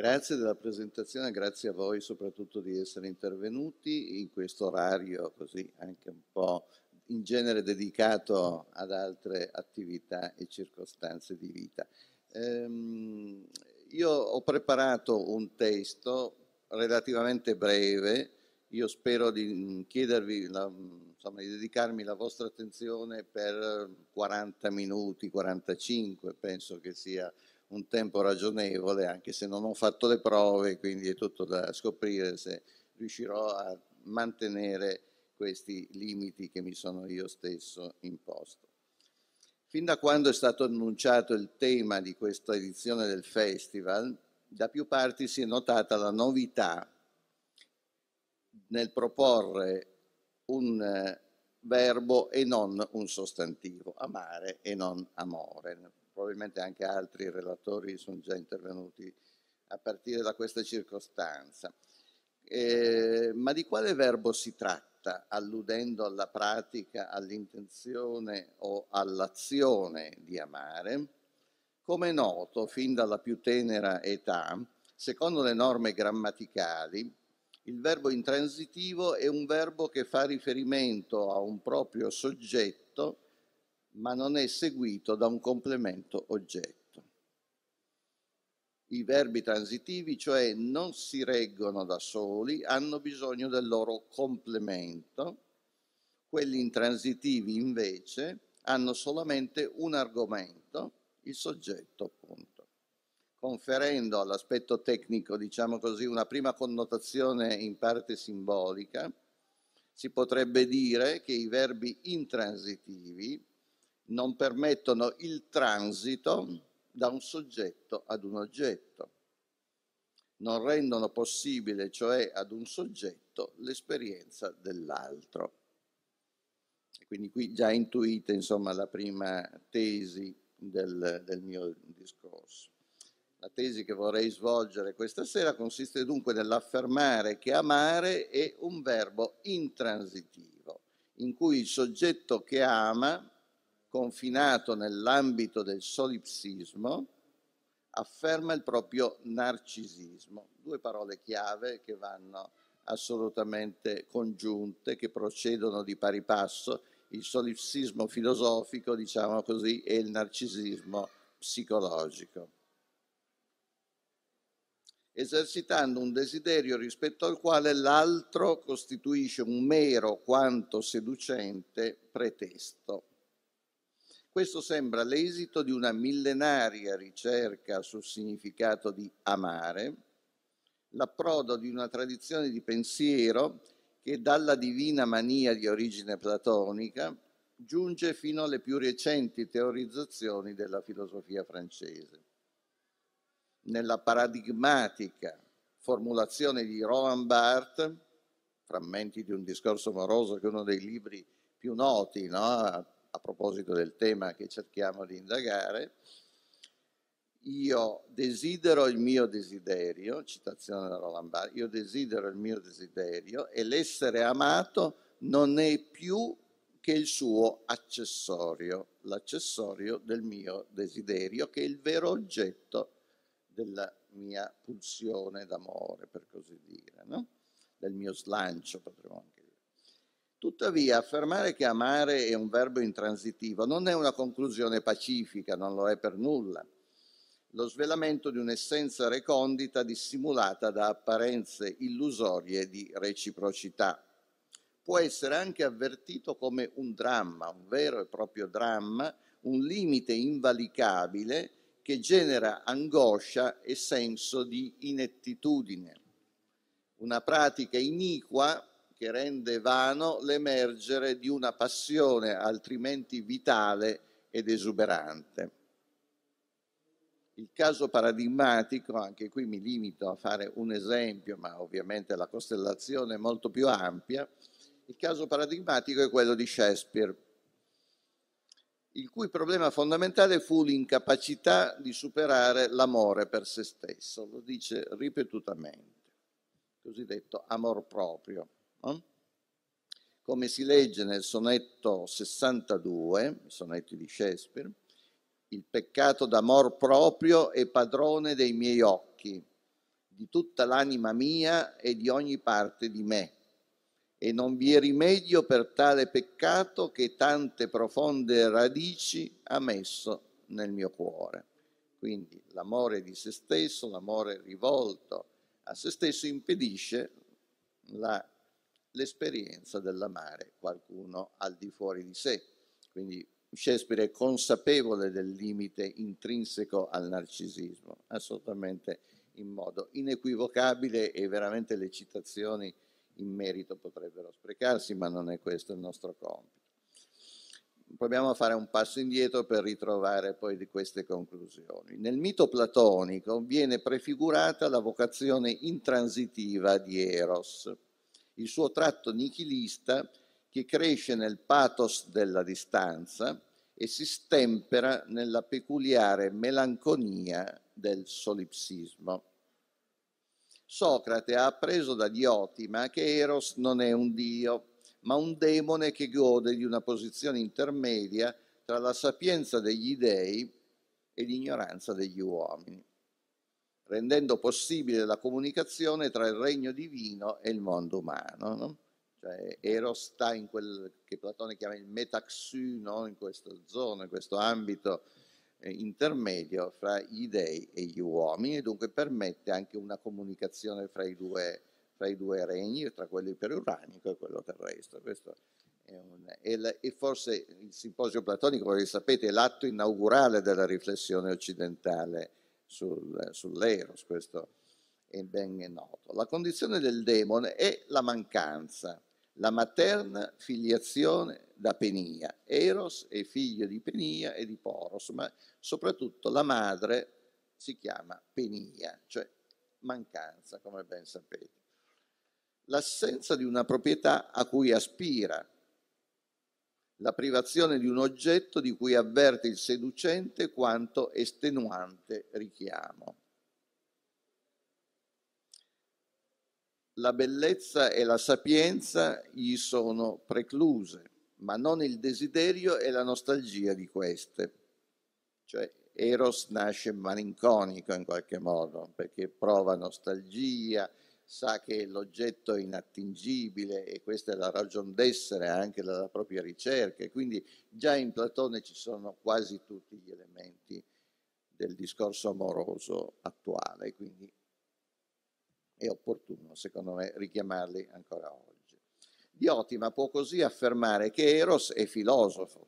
Grazie della presentazione, grazie a voi soprattutto di essere intervenuti in questo orario così anche un po' in genere dedicato ad altre attività e circostanze di vita. Ehm, io ho preparato un testo relativamente breve, io spero di mm, chiedervi, la, mm, insomma, di dedicarmi la vostra attenzione per 40 minuti, 45 penso che sia un tempo ragionevole, anche se non ho fatto le prove, quindi è tutto da scoprire se riuscirò a mantenere questi limiti che mi sono io stesso imposto. Fin da quando è stato annunciato il tema di questa edizione del festival, da più parti si è notata la novità nel proporre un eh, verbo e non un sostantivo, amare e non amore probabilmente anche altri relatori sono già intervenuti a partire da questa circostanza. Eh, ma di quale verbo si tratta, alludendo alla pratica, all'intenzione o all'azione di amare? Come è noto, fin dalla più tenera età, secondo le norme grammaticali, il verbo intransitivo è un verbo che fa riferimento a un proprio soggetto ma non è seguito da un complemento oggetto. I verbi transitivi, cioè non si reggono da soli, hanno bisogno del loro complemento, quelli intransitivi invece hanno solamente un argomento, il soggetto appunto, conferendo all'aspetto tecnico, diciamo così, una prima connotazione in parte simbolica, si potrebbe dire che i verbi intransitivi non permettono il transito da un soggetto ad un oggetto, non rendono possibile cioè ad un soggetto l'esperienza dell'altro. Quindi qui già intuite insomma, la prima tesi del, del mio discorso. La tesi che vorrei svolgere questa sera consiste dunque nell'affermare che amare è un verbo intransitivo, in cui il soggetto che ama confinato nell'ambito del solipsismo, afferma il proprio narcisismo. Due parole chiave che vanno assolutamente congiunte, che procedono di pari passo, il solipsismo filosofico, diciamo così, e il narcisismo psicologico. Esercitando un desiderio rispetto al quale l'altro costituisce un mero quanto seducente pretesto. Questo sembra l'esito di una millenaria ricerca sul significato di amare, l'approdo di una tradizione di pensiero che dalla divina mania di origine platonica giunge fino alle più recenti teorizzazioni della filosofia francese. Nella paradigmatica formulazione di Roland Barthes, frammenti di un discorso amoroso che è uno dei libri più noti, no? a proposito del tema che cerchiamo di indagare, io desidero il mio desiderio, citazione da Roland io desidero il mio desiderio e l'essere amato non è più che il suo accessorio, l'accessorio del mio desiderio, che è il vero oggetto della mia pulsione d'amore, per così dire, no? del mio slancio, potremmo anche Tuttavia affermare che amare è un verbo intransitivo non è una conclusione pacifica, non lo è per nulla. Lo svelamento di un'essenza recondita dissimulata da apparenze illusorie di reciprocità. Può essere anche avvertito come un dramma, un vero e proprio dramma, un limite invalicabile che genera angoscia e senso di inettitudine. Una pratica iniqua che rende vano l'emergere di una passione altrimenti vitale ed esuberante. Il caso paradigmatico, anche qui mi limito a fare un esempio, ma ovviamente la costellazione è molto più ampia, il caso paradigmatico è quello di Shakespeare, il cui problema fondamentale fu l'incapacità di superare l'amore per se stesso, lo dice ripetutamente, cosiddetto amor proprio. No? Eh? Come si legge nel sonetto 62, sonetti di Shakespeare, il peccato d'amor proprio è padrone dei miei occhi, di tutta l'anima mia e di ogni parte di me. E non vi è rimedio per tale peccato che tante profonde radici ha messo nel mio cuore. Quindi l'amore di se stesso, l'amore rivolto a se stesso impedisce la l'esperienza dell'amare qualcuno al di fuori di sé. Quindi Shakespeare è consapevole del limite intrinseco al narcisismo, assolutamente in modo inequivocabile e veramente le citazioni in merito potrebbero sprecarsi, ma non è questo il nostro compito. Proviamo a fare un passo indietro per ritrovare poi di queste conclusioni. Nel mito platonico viene prefigurata la vocazione intransitiva di Eros, il suo tratto nichilista che cresce nel pathos della distanza e si stempera nella peculiare melanconia del solipsismo. Socrate ha appreso da Diotima che Eros non è un dio, ma un demone che gode di una posizione intermedia tra la sapienza degli dei e l'ignoranza degli uomini rendendo possibile la comunicazione tra il regno divino e il mondo umano. No? Cioè, Eros sta in quel che Platone chiama il metaxu, no? in questa zona, in questo ambito eh, intermedio fra gli dei e gli uomini e dunque permette anche una comunicazione fra i due, fra i due regni, tra quello iperuranico e quello terrestre. Questo e, forse il simposio platonico, come sapete, è l'atto inaugurale della riflessione occidentale sul, eh, sull'eros, questo è ben noto. La condizione del demone è la mancanza, la materna filiazione da Penia. Eros è figlio di Penia e di Poros, ma soprattutto la madre si chiama Penia, cioè mancanza, come ben sapete. L'assenza di una proprietà a cui aspira la privazione di un oggetto di cui avverte il seducente quanto estenuante richiamo. La bellezza e la sapienza gli sono precluse, ma non il desiderio e la nostalgia di queste. Cioè Eros nasce malinconico in qualche modo, perché prova nostalgia, sa che l'oggetto è inattingibile e questa è la ragion d'essere anche della propria ricerca e quindi già in Platone ci sono quasi tutti gli elementi del discorso amoroso attuale, quindi è opportuno secondo me richiamarli ancora oggi. Diotima può così affermare che Eros è filosofo,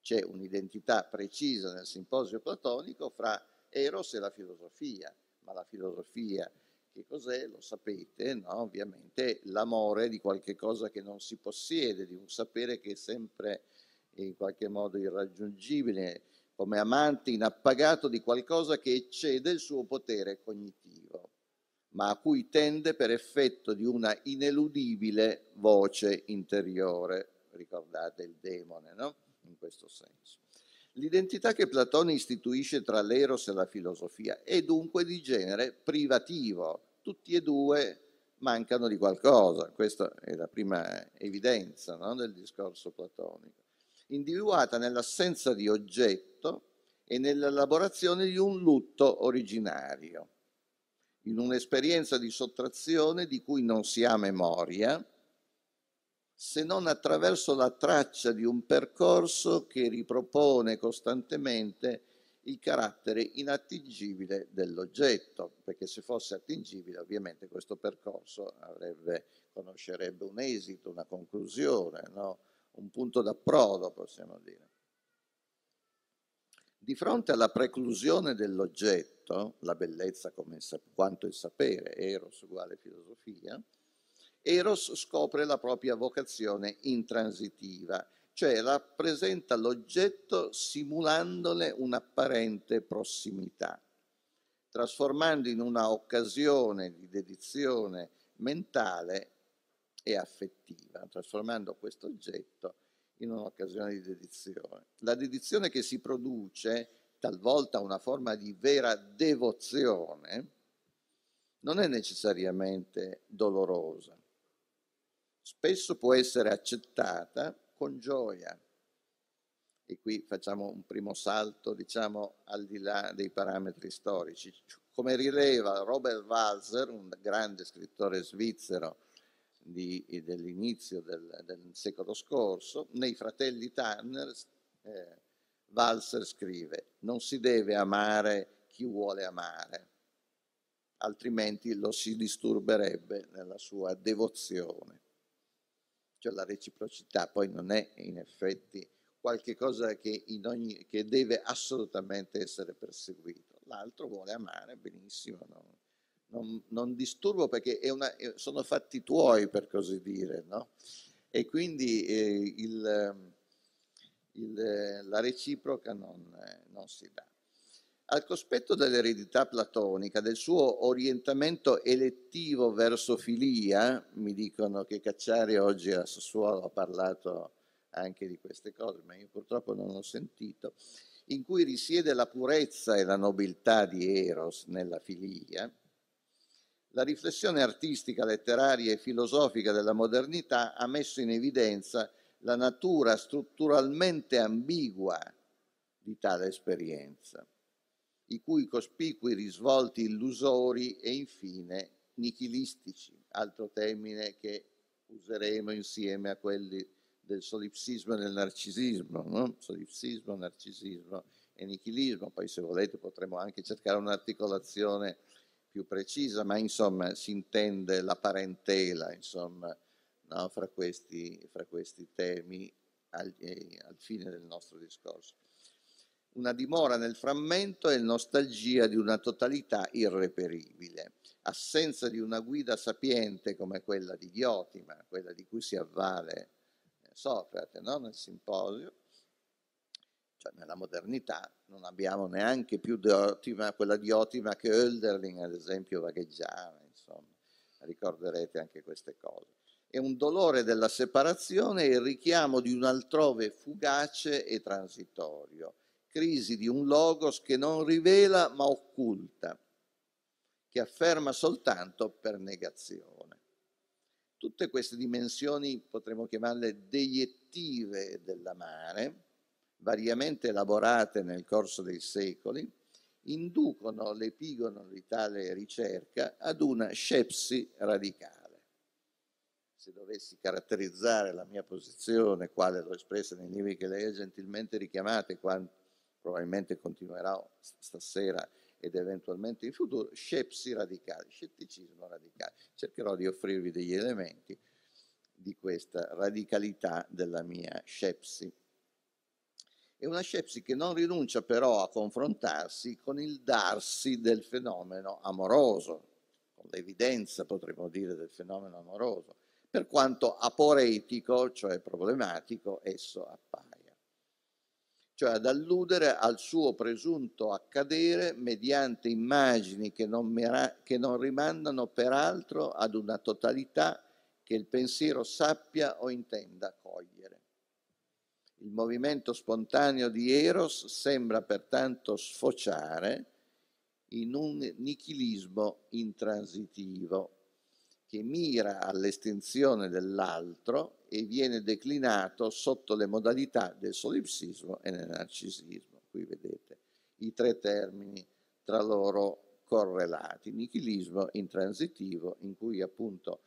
c'è un'identità precisa nel simposio platonico fra Eros e la filosofia, ma la filosofia è che cos'è? Lo sapete, no? Ovviamente l'amore di qualche cosa che non si possiede, di un sapere che è sempre in qualche modo irraggiungibile, come amante inappagato di qualcosa che eccede il suo potere cognitivo, ma a cui tende per effetto di una ineludibile voce interiore, ricordate il demone, no? In questo senso. L'identità che Platone istituisce tra l'eros e la filosofia è dunque di genere privativo, tutti e due mancano di qualcosa, questa è la prima evidenza no, del discorso platonico, individuata nell'assenza di oggetto e nell'elaborazione di un lutto originario, in un'esperienza di sottrazione di cui non si ha memoria, se non attraverso la traccia di un percorso che ripropone costantemente il carattere inattingibile dell'oggetto, perché se fosse attingibile ovviamente questo percorso avrebbe, conoscerebbe un esito, una conclusione, no? un punto d'approdo possiamo dire. Di fronte alla preclusione dell'oggetto, la bellezza come quanto il sapere, eros uguale filosofia, Eros scopre la propria vocazione intransitiva, cioè rappresenta l'oggetto simulandone un'apparente prossimità, trasformando in una occasione di dedizione mentale e affettiva, trasformando questo oggetto in un'occasione di dedizione. La dedizione che si produce, talvolta una forma di vera devozione, non è necessariamente dolorosa spesso può essere accettata con gioia. E qui facciamo un primo salto, diciamo, al di là dei parametri storici. Come rileva Robert Walser, un grande scrittore svizzero di, dell'inizio del, del, secolo scorso, nei fratelli Tanner eh, Walser scrive non si deve amare chi vuole amare, altrimenti lo si disturberebbe nella sua devozione. Cioè la reciprocità poi non è in effetti qualcosa che, che, deve assolutamente essere perseguito. L'altro vuole amare, benissimo, non, non, non disturbo perché una, eh, sono fatti tuoi, per così dire, no? E quindi eh, il, ehm, il, eh, la reciproca non, eh, non si dà. Al cospetto dell'eredità platonica, del suo orientamento elettivo verso filia, mi dicono che Cacciari oggi a Sassuolo ha parlato anche di queste cose, ma io purtroppo non ho sentito, in cui risiede la purezza e la nobiltà di Eros nella filia, la riflessione artistica, letteraria e filosofica della modernità ha messo in evidenza la natura strutturalmente ambigua di tale esperienza i cui cospicui risvolti illusori e infine nichilistici, altro termine che useremo insieme a quelli del solipsismo e del narcisismo, no? solipsismo, narcisismo e nichilismo, poi se volete potremmo anche cercare un'articolazione più precisa, ma insomma si intende la parentela insomma, no? fra, questi, fra, questi, temi al, eh, al fine del nostro discorso una dimora nel frammento e nostalgia di una totalità irreperibile, assenza di una guida sapiente come quella di Ghiotima, quella di cui si avvale eh, Socrate no? nel simposio, cioè nella modernità non abbiamo neanche più Diotima, quella Diotima che Hölderlin ad esempio vagheggiava, insomma, ricorderete anche queste cose. È un dolore della separazione e il richiamo di un altrove fugace e transitorio crisi di un logos che non rivela ma occulta, che afferma soltanto per negazione. Tutte queste dimensioni potremmo chiamarle deiettive dell'amare, variamente elaborate nel corso dei secoli, inducono l'epigono di tale ricerca ad una scepsi radicale. Se dovessi caratterizzare la mia posizione, quale l'ho espressa nei libri che lei ha gentilmente richiamate, probabilmente continuerà stasera ed eventualmente in futuro, scepsi radicali, scetticismo radicale. Cercherò di offrirvi degli elementi di questa radicalità della mia scepsi. È una scepsi che non rinuncia però a confrontarsi con il darsi del fenomeno amoroso, con l'evidenza potremmo dire del fenomeno amoroso, per quanto aporetico, cioè problematico, esso appare cioè ad alludere al suo presunto accadere mediante immagini che non, che non rimandano peraltro ad una totalità che il pensiero sappia o intenda cogliere. Il movimento spontaneo di Eros sembra pertanto sfociare in un nichilismo intransitivo che mira all'estinzione dell'altro e viene declinato sotto le modalità del solipsismo e del narcisismo. Qui vedete i tre termini tra loro correlati. Nichilismo intransitivo, in cui appunto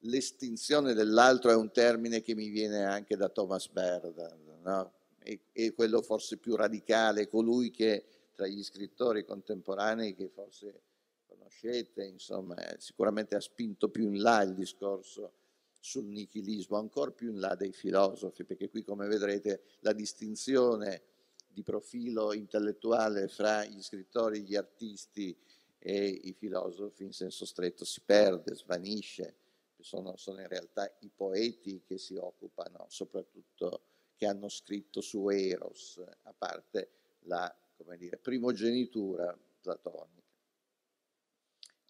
l'estinzione dell'altro è un termine che mi viene anche da Thomas Berda, no? e, e, quello forse più radicale, colui che tra gli scrittori contemporanei che forse conoscete, insomma, eh, sicuramente ha spinto più in là il discorso sul nichilismo, ancora più in là dei filosofi, perché qui come vedrete la distinzione di profilo intellettuale fra gli scrittori, gli artisti e i filosofi in senso stretto si perde, svanisce, sono, sono in realtà i poeti che si occupano soprattutto che hanno scritto su Eros, a parte la dire, primogenitura platonica.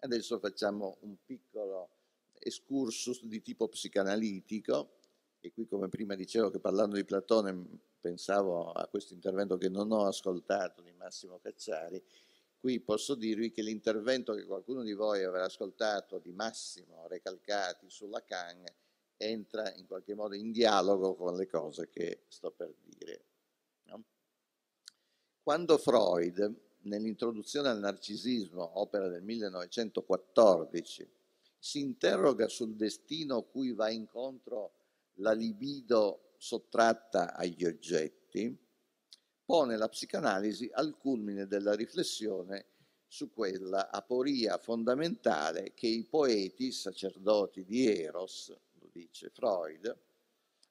Adesso facciamo un piccolo escursus di tipo psicanalitico, e qui come prima dicevo che parlando di Platone pensavo a questo intervento che non ho ascoltato di Massimo Cacciari, qui posso dirvi che l'intervento che qualcuno di voi avrà ascoltato di Massimo Recalcati sulla Kang entra in qualche modo in dialogo con le cose che sto per dire. No? Quando Freud, nell'introduzione al narcisismo, opera del 1914, si interroga sul destino cui va incontro la libido sottratta agli oggetti, pone la psicanalisi al culmine della riflessione su quella aporia fondamentale che i poeti, sacerdoti di Eros, lo dice Freud,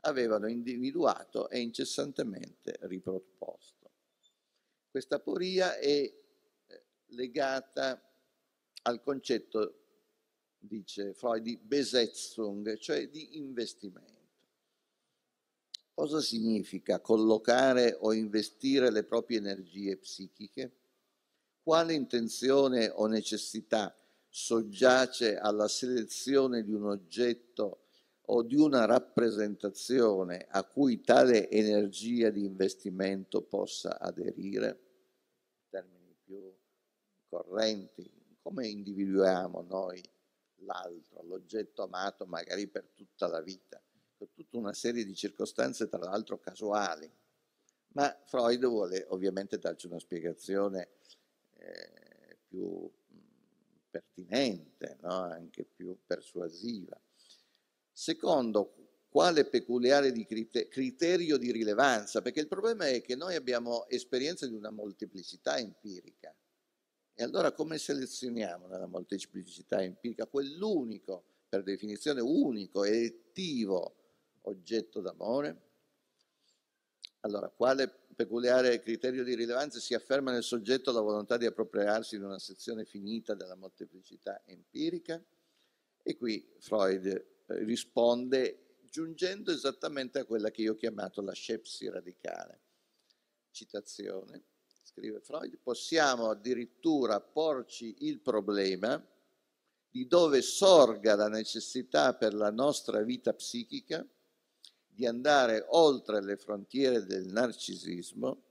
avevano individuato e incessantemente riproposto. Questa aporia è eh, legata al concetto dice Freud, di Besetzung, cioè di investimento. Cosa significa collocare o investire le proprie energie psichiche? Quale intenzione o necessità soggiace alla selezione di un oggetto o di una rappresentazione a cui tale energia di investimento possa aderire? In termini più correnti, come individuiamo noi all'altro, all'oggetto amato magari per tutta la vita, per tutta una serie di circostanze tra l'altro casuali. Ma Freud vuole ovviamente darci una spiegazione eh, più pertinente, no? anche più persuasiva. Secondo quale peculiare di criterio di rilevanza, perché il problema è che noi abbiamo esperienza di una molteplicità empirica, e allora come selezioniamo nella molteplicità empirica quell'unico, per definizione unico, elettivo oggetto d'amore? Allora, quale peculiare criterio di rilevanza si afferma nel soggetto la volontà di appropriarsi di una sezione finita della molteplicità empirica? E qui Freud eh, risponde giungendo esattamente a quella che io ho chiamato la scepsi radicale. Citazione scrive Freud, possiamo addirittura porci il problema di dove sorga la necessità per la nostra vita psichica di andare oltre le frontiere del narcisismo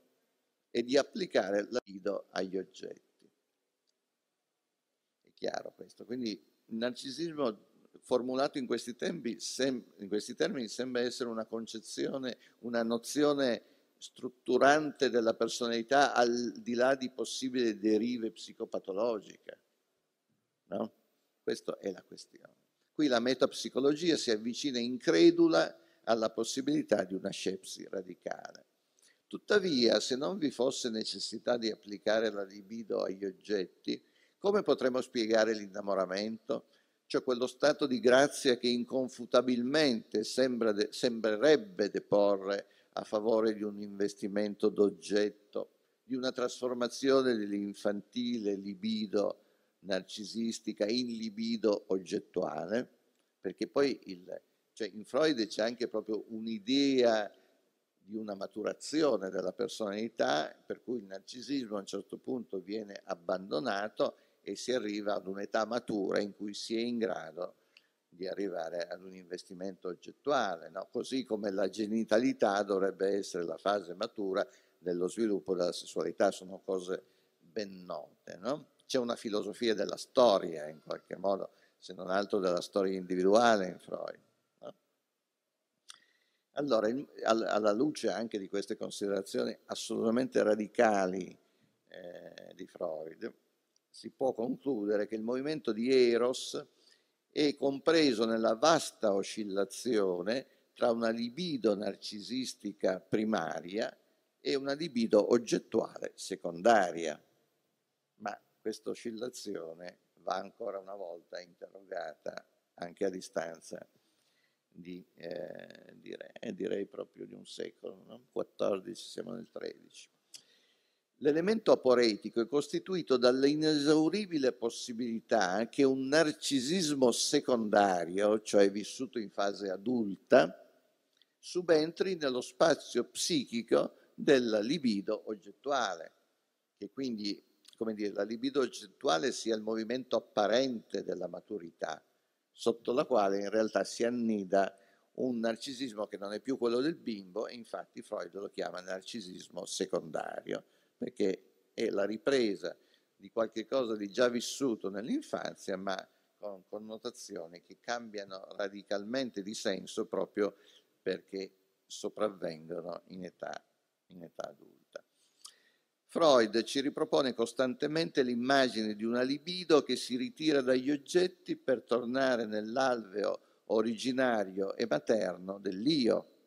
e di applicare l'aido agli oggetti. È chiaro questo. Quindi il narcisismo formulato in questi, tempi, in questi termini sembra essere una concezione, una nozione strutturante della personalità al di là di possibili derive psicopatologiche. No? Questa è la questione. Qui la metapsicologia si avvicina incredula alla possibilità di una scepsi radicale. Tuttavia, se non vi fosse necessità di applicare la libido agli oggetti, come potremmo spiegare l'innamoramento? Cioè quello stato di grazia che inconfutabilmente sembra de- sembrerebbe deporre a favore di un investimento d'oggetto, di una trasformazione dell'infantile libido narcisistica in libido oggettuale, perché poi il, cioè in Freud c'è anche proprio un'idea di una maturazione della personalità, per cui il narcisismo a un certo punto viene abbandonato e si arriva ad un'età matura in cui si è in grado di arrivare ad un investimento oggettuale, no? così come la genitalità dovrebbe essere la fase matura dello sviluppo della sessualità, sono cose ben note. No? C'è una filosofia della storia, in qualche modo, se non altro della storia individuale in Freud. No? Allora, alla luce anche di queste considerazioni assolutamente radicali eh, di Freud, si può concludere che il movimento di Eros, è compreso nella vasta oscillazione tra una libido narcisistica primaria e una libido oggettuale secondaria. Ma questa oscillazione va ancora una volta interrogata anche a distanza di, eh, direi, eh, direi proprio di un secolo, no? 14, siamo nel 13. L'elemento aporetico è costituito dall'inesauribile possibilità che un narcisismo secondario, cioè vissuto in fase adulta, subentri nello spazio psichico della libido oggettuale, che quindi, come dire, la libido oggettuale sia il movimento apparente della maturità, sotto la quale in realtà si annida un narcisismo che non è più quello del bimbo e infatti Freud lo chiama narcisismo secondario perché è la ripresa di qualche cosa di già vissuto nell'infanzia, ma con connotazioni che cambiano radicalmente di senso proprio perché sopravvengono in età, in età adulta. Freud ci ripropone costantemente l'immagine di una libido che si ritira dagli oggetti per tornare nell'alveo originario e materno dell'io,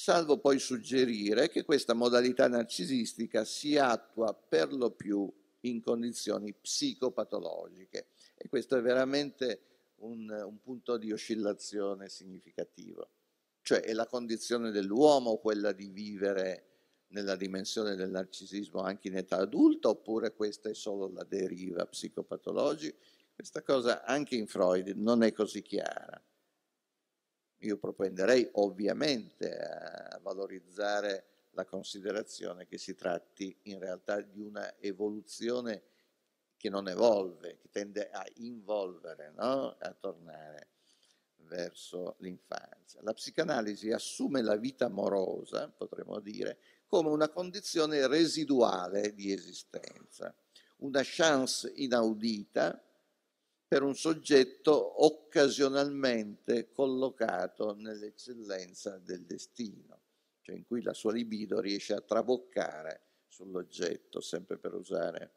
salvo poi suggerire che questa modalità narcisistica si attua per lo più in condizioni psicopatologiche e questo è veramente un, un punto di oscillazione significativo, cioè è la condizione dell'uomo quella di vivere nella dimensione del narcisismo anche in età adulta oppure questa è solo la deriva psicopatologica? Questa cosa anche in Freud non è così chiara io propenderei ovviamente a valorizzare la considerazione che si tratti in realtà di una evoluzione che non evolve, che tende a involvere, no? a tornare verso l'infanzia. La psicanalisi assume la vita amorosa, potremmo dire, come una condizione residuale di esistenza, una chance inaudita per un soggetto occasionalmente collocato nell'eccellenza del destino, cioè in cui la sua libido riesce a traboccare sull'oggetto, sempre per usare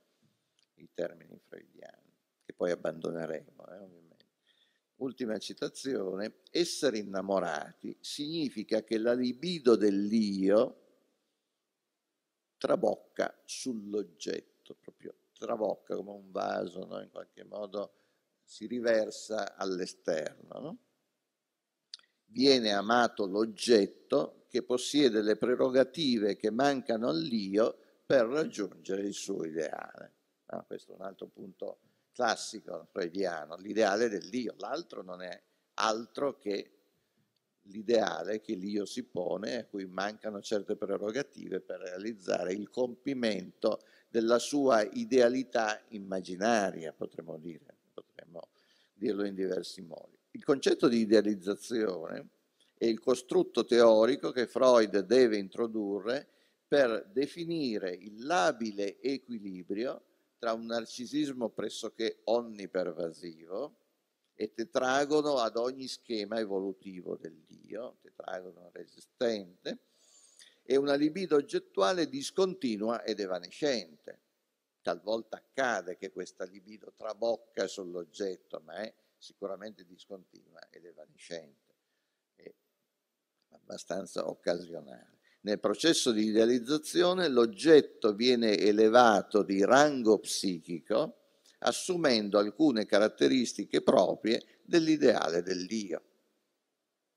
i termini freudiani, che poi abbandoneremo, eh, ovviamente. Ultima citazione, essere innamorati significa che la libido dell'io trabocca sull'oggetto, proprio trabocca come un vaso, no? in qualche modo si riversa all'esterno. No? Viene amato l'oggetto che possiede le prerogative che mancano all'io per raggiungere il suo ideale. Ah, questo è un altro punto classico freudiano, l'ideale dell'io, l'altro non è altro che l'ideale che l'io si pone, a cui mancano certe prerogative per realizzare il compimento della sua idealità immaginaria, potremmo dire dirlo in diversi modi. Il concetto di idealizzazione è il costrutto teorico che Freud deve introdurre per definire il labile equilibrio tra un narcisismo pressoché onnipervasivo e tetragono ad ogni schema evolutivo dell'io, tetragono resistente, e una libido oggettuale discontinua ed evanescente. Talvolta accade che questa libido trabocca sull'oggetto, ma è sicuramente discontinua ed evanescente, è abbastanza occasionale. Nel processo di idealizzazione l'oggetto viene elevato di rango psichico assumendo alcune caratteristiche proprie dell'ideale dell'io.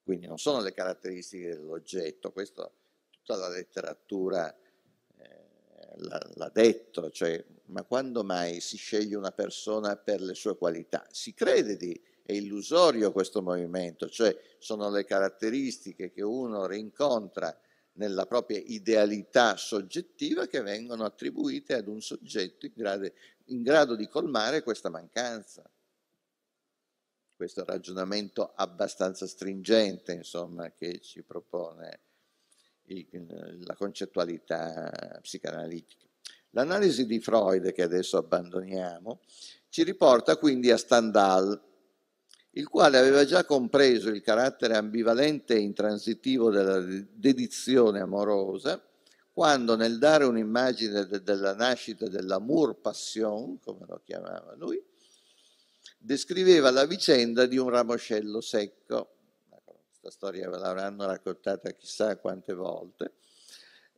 Quindi non sono le caratteristiche dell'oggetto, questo tutta la letteratura eh, l'ha, detto, cioè ma quando mai si sceglie una persona per le sue qualità? Si crede di, è illusorio questo movimento, cioè sono le caratteristiche che uno rincontra nella propria idealità soggettiva che vengono attribuite ad un soggetto in grado, in grado di colmare questa mancanza. Questo è un ragionamento abbastanza stringente, insomma, che ci propone il, la concettualità psicanalitica. L'analisi di Freud, che adesso abbandoniamo, ci riporta quindi a Stendhal, il quale aveva già compreso il carattere ambivalente e intransitivo della dedizione amorosa, quando nel dare un'immagine de- della nascita dell'amour passion, come lo chiamava lui, descriveva la vicenda di un ramoscello secco. Ecco, questa storia ve l'avranno raccontata chissà quante volte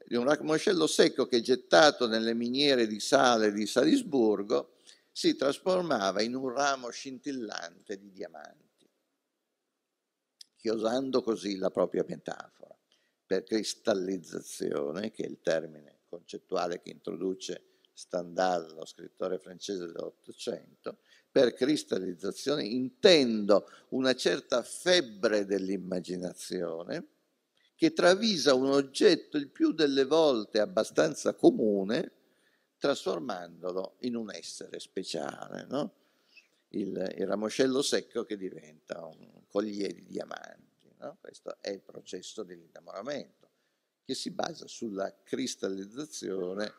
di un ramoscello secco che gettato nelle miniere di sale di Salisburgo si trasformava in un ramo scintillante di diamanti, chiosando così la propria metafora per cristallizzazione, che è il termine concettuale che introduce Stendhal, lo scrittore francese dell'Ottocento, per cristallizzazione intendo una certa febbre dell'immaginazione, che travisa un oggetto il più delle volte abbastanza comune, trasformandolo in un essere speciale, no? il, il, ramoscello secco che diventa un collier di diamanti. No? Questo è il processo dell'innamoramento, che si basa sulla cristallizzazione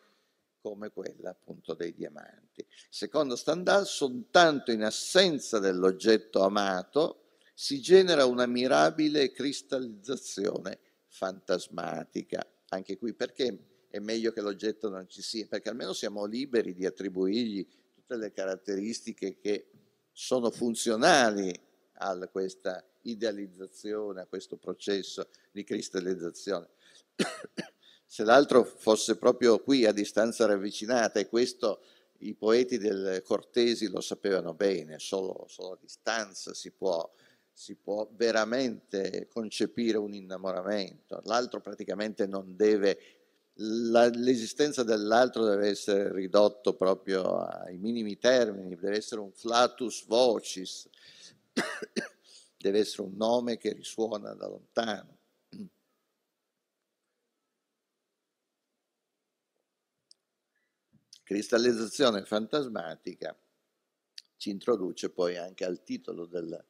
come quella appunto dei diamanti. Secondo Stendhal, soltanto in assenza dell'oggetto amato si genera una mirabile cristallizzazione fantasmatica, anche qui perché è meglio che l'oggetto non ci sia, perché almeno siamo liberi di attribuirgli tutte le caratteristiche che sono funzionali a questa idealizzazione, a questo processo di cristallizzazione. Se l'altro fosse proprio qui a distanza ravvicinata, e questo i poeti del Cortesi lo sapevano bene, solo, solo a distanza si può si può veramente concepire un innamoramento, l'altro praticamente non deve, la, l'esistenza dell'altro deve essere ridotto proprio ai minimi termini, deve essere un flatus vocis, deve essere un nome che risuona da lontano. Cristallizzazione fantasmatica ci introduce poi anche al titolo del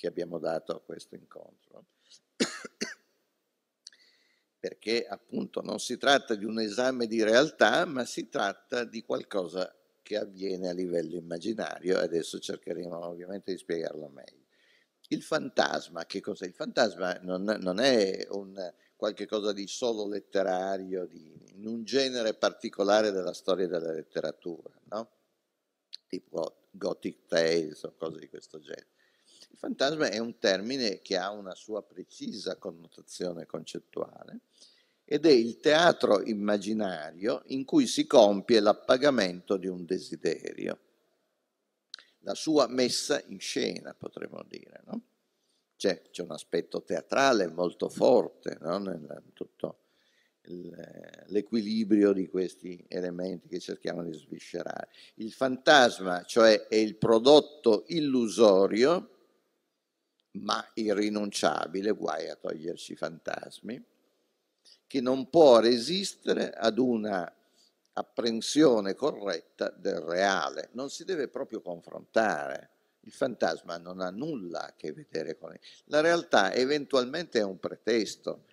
che abbiamo dato a questo incontro. Perché appunto non si tratta di un esame di realtà, ma si tratta di qualcosa che avviene a livello immaginario. Adesso cercheremo ovviamente di spiegarlo meglio. Il fantasma, che cos'è? Il fantasma non, non è un qualcosa di solo letterario, di, in un genere particolare della storia della letteratura, no? tipo Gothic Tales o cose di questo genere. Il fantasma è un termine che ha una sua precisa connotazione concettuale ed è il teatro immaginario in cui si compie l'appagamento di un desiderio, la sua messa in scena, potremmo dire. No? C'è, c'è, un aspetto teatrale molto forte no? nel tutto l'equilibrio di questi elementi che cerchiamo di sviscerare. Il fantasma, cioè, è il prodotto illusorio ma irrinunciabile, guai a toglierci i fantasmi, che non può resistere ad una apprensione corretta del reale, non si deve proprio confrontare. Il fantasma non ha nulla a che vedere con il... la realtà, eventualmente è un pretesto,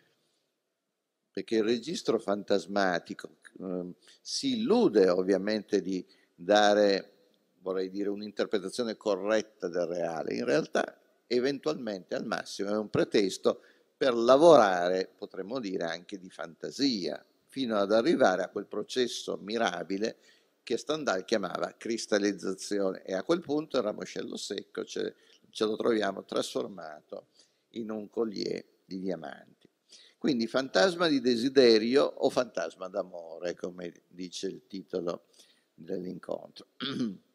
perché il registro fantasmatico eh, si illude ovviamente di dare, vorrei dire, un'interpretazione corretta del reale, in realtà eventualmente al massimo è un pretesto per lavorare, potremmo dire, anche di fantasia, fino ad arrivare a quel processo mirabile che Stendhal chiamava cristallizzazione e a quel punto il ramoscello secco ce, ce lo troviamo trasformato in un collier di diamanti. Quindi fantasma di desiderio o fantasma d'amore, come dice il titolo dell'incontro.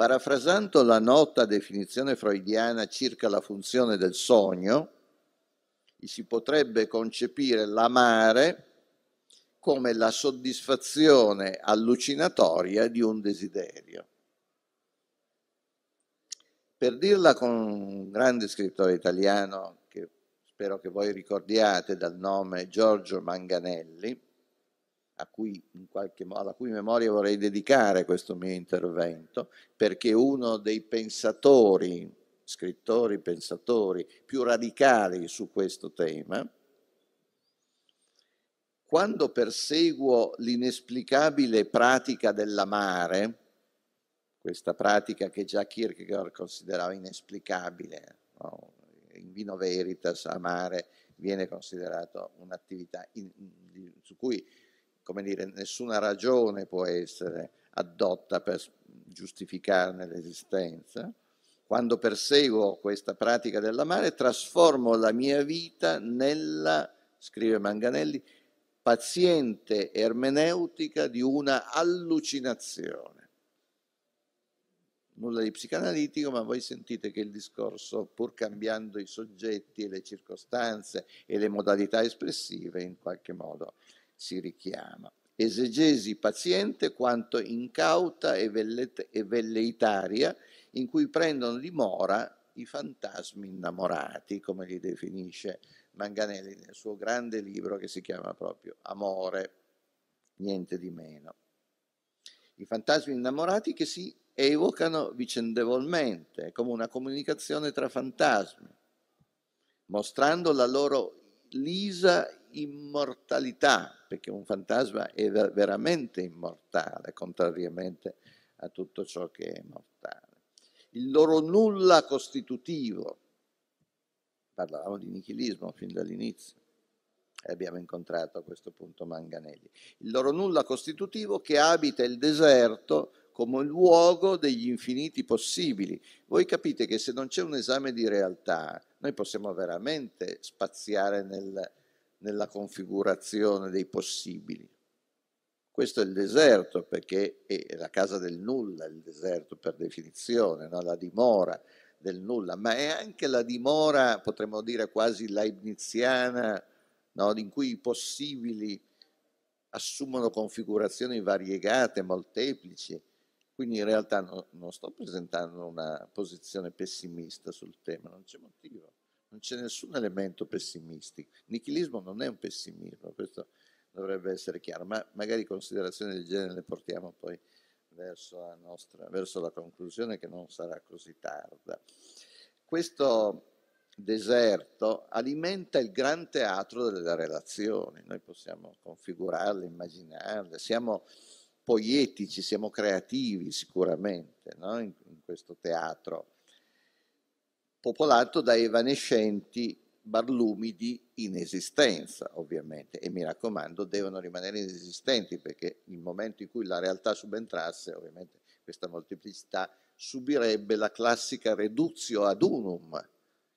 Parafrasando la nota definizione freudiana circa la funzione del sogno, si potrebbe concepire l'amare come la soddisfazione allucinatoria di un desiderio. Per dirla con un grande scrittore italiano, che spero che voi ricordiate dal nome Giorgio Manganelli, a cui modo, alla cui memoria vorrei dedicare questo mio intervento, perché uno dei pensatori, scrittori, pensatori più radicali su questo tema, quando perseguo l'inesplicabile pratica dell'amare, questa pratica che già Kierkegaard considerava inesplicabile, no? in vino veritas amare viene considerato un'attività in, in, su cui come dire, nessuna ragione può essere adotta per giustificarne l'esistenza, quando perseguo questa pratica dell'amare, trasformo la mia vita nella, scrive Manganelli, paziente ermeneutica di una allucinazione. Nulla di psicanalitico, ma voi sentite che il discorso, pur cambiando i soggetti e le circostanze e le modalità espressive, in qualche modo si richiama. Esegesi paziente quanto incauta e, vellet- e velleitaria in cui prendono dimora i fantasmi innamorati, come li definisce Manganelli nel suo grande libro che si chiama proprio Amore, niente di meno. I fantasmi innamorati che si evocano vicendevolmente, come una comunicazione tra fantasmi, mostrando la loro lisa immortalità, perché un fantasma è veramente immortale, contrariamente a tutto ciò che è mortale. Il loro nulla costitutivo, parlavamo di nichilismo fin dall'inizio, e abbiamo incontrato a questo punto Manganelli, il loro nulla costitutivo che abita il deserto come luogo degli infiniti possibili. Voi capite che se non c'è un esame di realtà, noi possiamo veramente spaziare nel, nella configurazione dei possibili. Questo è il deserto perché è la casa del nulla, il deserto per definizione, no? la dimora del nulla, ma è anche la dimora, potremmo dire quasi leibniziana, no? in cui i possibili assumono configurazioni variegate, molteplici. Quindi in realtà no, non sto presentando una posizione pessimista sul tema, non c'è motivo non c'è nessun elemento pessimistico. nichilismo non è un pessimismo, questo dovrebbe essere chiaro, ma magari considerazioni del genere le portiamo poi verso la, nostra, verso la conclusione che non sarà così tarda. Questo deserto alimenta il gran teatro delle relazioni, noi possiamo configurarle, immaginarle, siamo poietici, siamo creativi sicuramente no? in, in questo teatro popolato da evanescenti barlumidi in esistenza, ovviamente, e mi raccomando, devono rimanere inesistenti perché nel momento in cui la realtà subentrasse, ovviamente questa molteplicità subirebbe la classica reduzio ad unum,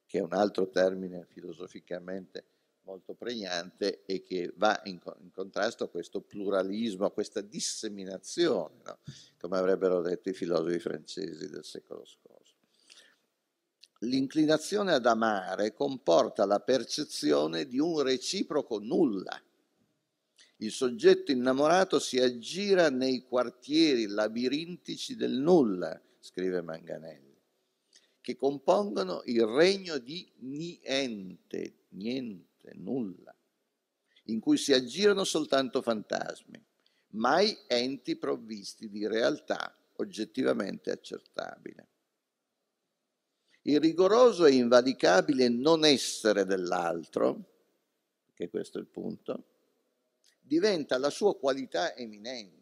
che è un altro termine filosoficamente molto pregnante e che va in, co- in contrasto a questo pluralismo, a questa disseminazione, no? come avrebbero detto i filosofi francesi del secolo scorso. L'inclinazione ad amare comporta la percezione di un reciproco nulla. Il soggetto innamorato si aggira nei quartieri labirintici del nulla, scrive Manganelli, che compongono il regno di niente, niente, nulla, in cui si aggirano soltanto fantasmi, mai enti provvisti di realtà oggettivamente accertabile il rigoroso e invalicabile non essere dell'altro, che questo è il punto, diventa la sua qualità eminente,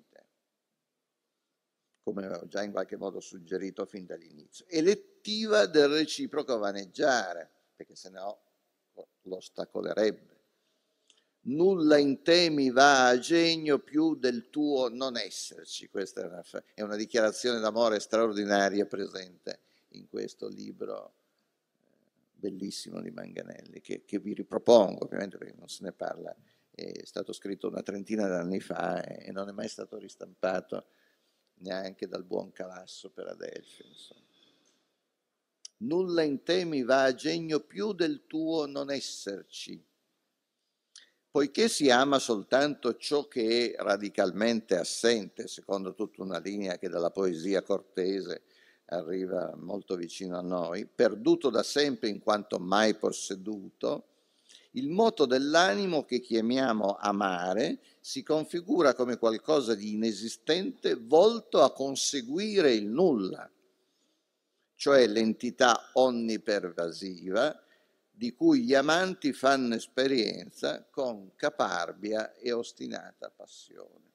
come ho già in qualche modo suggerito fin dall'inizio, elettiva del reciproco vaneggiare, perché se no lo ostacolerebbe. Nulla in temi va a genio più del tuo non esserci. Questa è una, è una dichiarazione d'amore straordinaria presente in questo libro eh, bellissimo di Manganelli, che, che vi ripropongo ovviamente perché non se ne parla, è stato scritto una trentina d'anni fa e non è mai stato ristampato neanche dal buon Calasso per adesso. Nulla in te mi va a genio più del tuo non esserci, poiché si ama soltanto ciò che è radicalmente assente, secondo tutta una linea che dalla poesia cortese arriva molto vicino a noi, perduto da sempre in quanto mai posseduto, il moto dell'animo che chiamiamo amare si configura come qualcosa di inesistente volto a conseguire il nulla, cioè l'entità onnipervasiva di cui gli amanti fanno esperienza con caparbia e ostinata passione.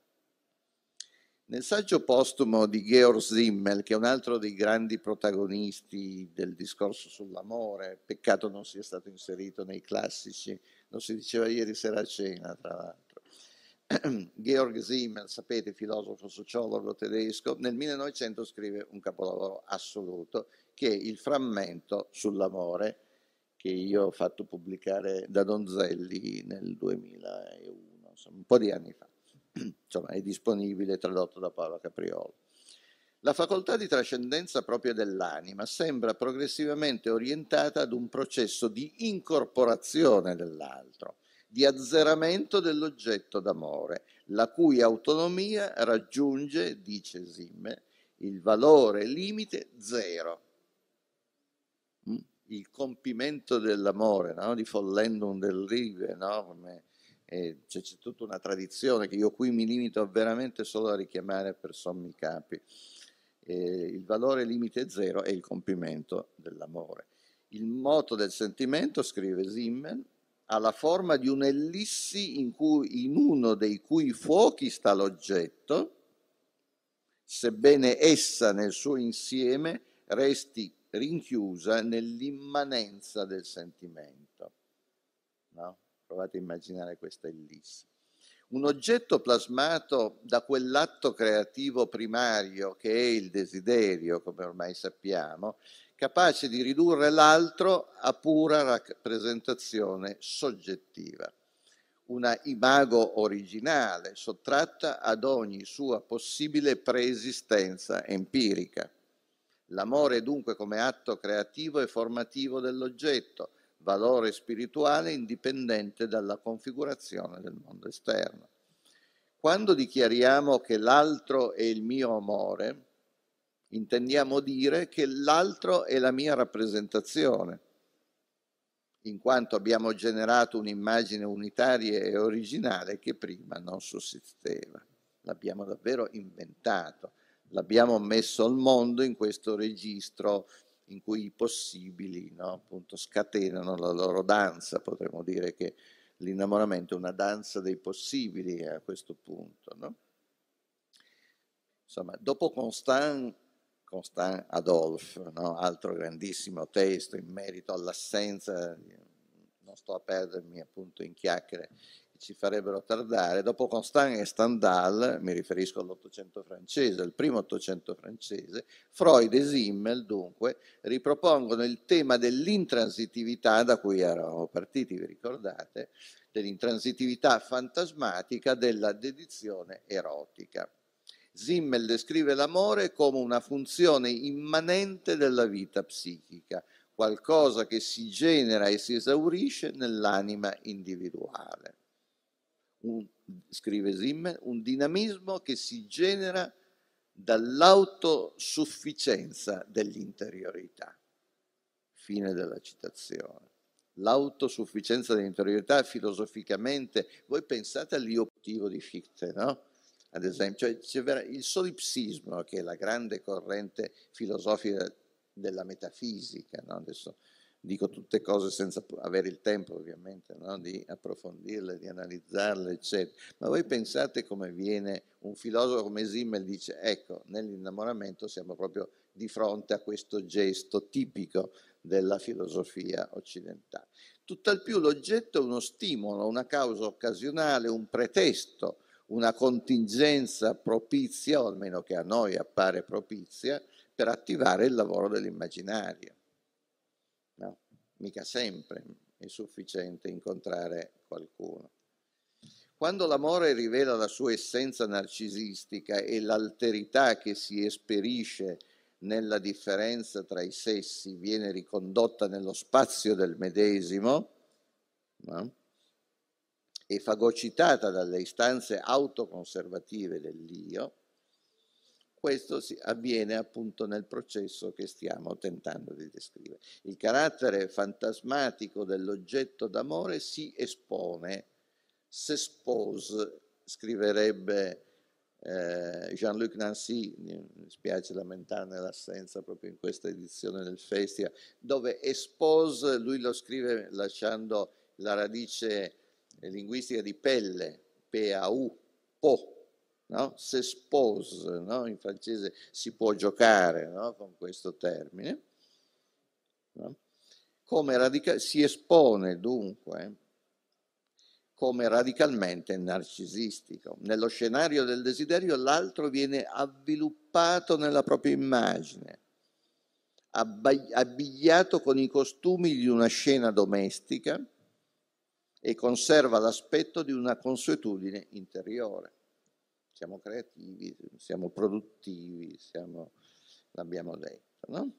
Nel saggio postumo di Georg Simmel, che è un altro dei grandi protagonisti del discorso sull'amore, peccato non sia stato inserito nei classici, lo si diceva ieri sera a cena, tra l'altro. Georg Simmel, sapete, filosofo sociologo tedesco, nel 1900 scrive un capolavoro assoluto, che è Il frammento sull'amore, che io ho fatto pubblicare da Donzelli nel 2001, insomma, un po' di anni fa insomma, è disponibile tradotto da Paola Capriolo. La facoltà di trascendenza propria dell'anima sembra progressivamente orientata ad un processo di incorporazione dell'altro, di azzeramento dell'oggetto d'amore, la cui autonomia raggiunge, dice Simme, il valore limite zero. Mm? Il compimento dell'amore, no? di Follendum del Rive, no? come c'è, c'è tutta una tradizione che io qui mi limito veramente solo a richiamare per sommi capi. Eh, il valore limite zero è il compimento dell'amore. Il moto del sentimento, scrive Zimmen, ha la forma di un'ellissi in, cui, in uno dei cui fuochi sta l'oggetto, sebbene essa nel suo insieme resti rinchiusa nell'immanenza del sentimento. No? Provate a immaginare questa ellisse. Un oggetto plasmato da quell'atto creativo primario che è il desiderio, come ormai sappiamo, capace di ridurre l'altro a pura rappresentazione soggettiva una imago originale, sottratta ad ogni sua possibile preesistenza empirica. L'amore dunque come atto creativo e formativo dell'oggetto, valore spirituale indipendente dalla configurazione del mondo esterno. Quando dichiariamo che l'altro è il mio amore, intendiamo dire che l'altro è la mia rappresentazione, in quanto abbiamo generato un'immagine unitaria e originale che prima non sussisteva. L'abbiamo davvero inventato, l'abbiamo messo al mondo in questo registro in cui i possibili no, appunto, scatenano la loro danza, potremmo dire che l'innamoramento è una danza dei possibili eh, a questo punto. No? Insomma, dopo Constant, Constant Adolphe, no? altro grandissimo testo in merito all'assenza, non sto a perdermi appunto in chiacchiere, ci farebbero tardare. Dopo Constant e Stendhal, mi riferisco all'Ottocento francese, al primo Ottocento francese, Freud e Simmel dunque ripropongono il tema dell'intransitività da cui eravamo partiti, vi ricordate, dell'intransitività fantasmatica della dedizione erotica. Simmel descrive l'amore come una funzione immanente della vita psichica, qualcosa che si genera e si esaurisce nell'anima individuale un, scrive Zimmer, un dinamismo che si genera dall'autosufficienza dell'interiorità. Fine della citazione. L'autosufficienza dell'interiorità filosoficamente, voi pensate all'iobiettivo di Fichte, no? Ad esempio, cioè, il solipsismo, che è la grande corrente filosofica della metafisica, no? adesso dico tutte cose senza avere il tempo ovviamente no? di approfondirle, di analizzarle, eccetera. Ma voi pensate come viene un filosofo come Simmel dice, ecco, nell'innamoramento siamo proprio di fronte a questo gesto tipico della filosofia occidentale. Tutt'al più l'oggetto è uno stimolo, una causa occasionale, un pretesto, una contingenza propizia, o almeno che a noi appare propizia, per attivare il lavoro dell'immaginario mica sempre è sufficiente incontrare qualcuno. Quando l'amore rivela la sua essenza narcisistica e l'alterità che si esperisce nella differenza tra i sessi viene ricondotta nello spazio del medesimo no? e fagocitata dalle istanze autoconservative dell'io, questo avviene appunto nel processo che stiamo tentando di descrivere. Il carattere fantasmatico dell'oggetto d'amore si espone, se s'espose, scriverebbe eh, Jean-Luc Nancy, mi spiace lamentarne l'assenza proprio in questa edizione del festival, dove espose, lui lo scrive lasciando la radice linguistica di pelle, PAU, po, no? se spose, no? in francese si può giocare no? con questo termine, come radica- si espone dunque come radicalmente narcisistico. Nello scenario del desiderio l'altro viene avviluppato nella propria immagine, abbigliato con i costumi di una scena domestica e conserva l'aspetto di una consuetudine interiore siamo creativi, siamo produttivi, siamo, l'abbiamo detto. No?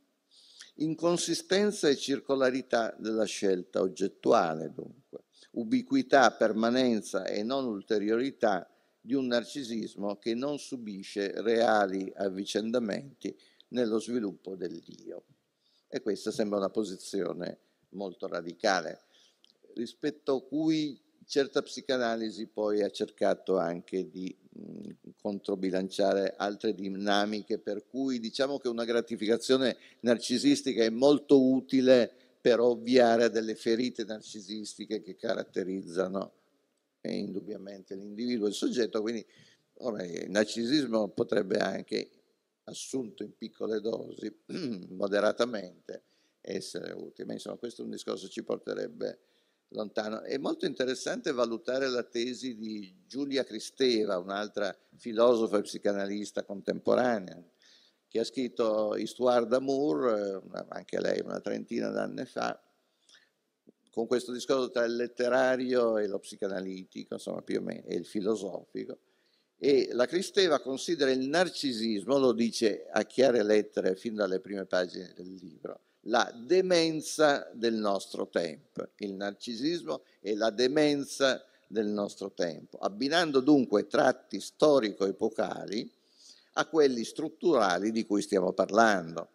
Inconsistenza e circolarità della scelta oggettuale, dunque, ubiquità, permanenza e non ulteriorità di un narcisismo che non subisce reali avvicendamenti nello sviluppo del Dio. E questa sembra una posizione molto radicale, rispetto a cui certa psicanalisi poi ha cercato anche di controbilanciare altre dinamiche, per cui diciamo che una gratificazione narcisistica è molto utile per ovviare a delle ferite narcisistiche che caratterizzano indubbiamente l'individuo, e il soggetto, quindi ormai, il narcisismo potrebbe anche, assunto in piccole dosi, moderatamente, essere utile. Ma insomma questo è un discorso che ci porterebbe lontano. È molto interessante valutare la tesi di Giulia Cristeva, un'altra filosofa e psicanalista contemporanea, che ha scritto Histoire d'amour, anche lei una trentina d'anni fa, con questo discorso tra il letterario e lo psicanalitico, insomma più o meno, e il filosofico. E la Cristeva considera il narcisismo, lo dice a chiare lettere fin dalle prime pagine del libro, la demenza del nostro tempo, il narcisismo e la demenza del nostro tempo, abbinando dunque tratti storico-epocali a quelli strutturali di cui stiamo parlando,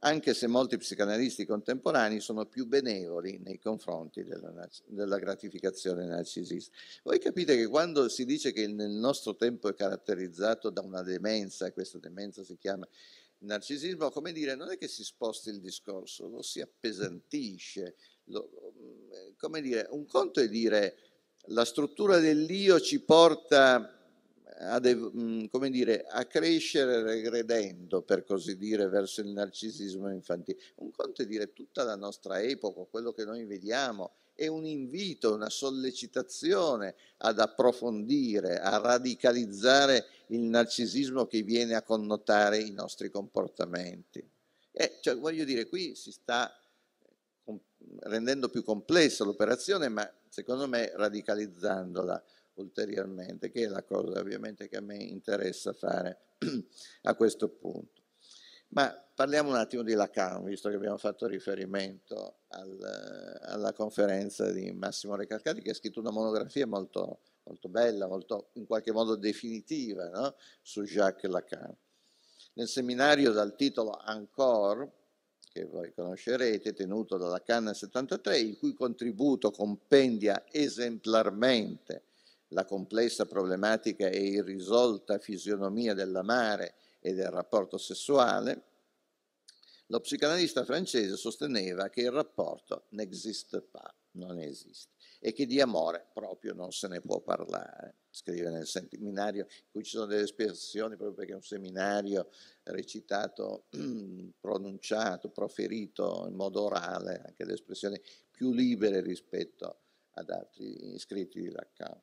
anche se molti psicanalisti contemporanei sono più benevoli nei confronti della, della gratificazione narcisista. Voi capite che quando si dice che nel nostro tempo è caratterizzato da una demenza, e questa demenza si chiama il narcisismo, come dire, non è che si sposti il discorso, lo si appesantisce. Lo, mm, come dire, un conto è dire la struttura dell'io ci porta a, mm, come dire, a crescere regredendo, per così dire, verso il narcisismo infantile. Un conto è dire tutta la nostra epoca, quello che noi vediamo, è un invito, una sollecitazione ad approfondire, a radicalizzare il narcisismo che viene a connotare i nostri comportamenti. E eh, cioè, voglio dire, qui si sta rendendo più complessa l'operazione, ma secondo me radicalizzandola ulteriormente, che è la cosa ovviamente che a me interessa fare a questo punto. Ma parliamo un attimo di Lacan, visto che abbiamo fatto riferimento al, alla conferenza di Massimo Recalcati, che ha scritto una monografia molto, molto bella, molto in qualche modo definitiva, no? su Jacques Lacan. Nel seminario dal titolo Ancor, che voi conoscerete, tenuto da Lacan nel 73, il cui contributo compendia esemplarmente la complessa problematica e irrisolta fisionomia dell'amare e del rapporto sessuale, lo psicanalista francese sosteneva che il rapporto n'existe pas, non esiste, e che di amore proprio non se ne può parlare. Scrive nel seminario, qui ci sono delle espressioni proprio perché è un seminario recitato, pronunciato, proferito in modo orale, anche le espressioni più libere rispetto ad altri scritti di Lacan.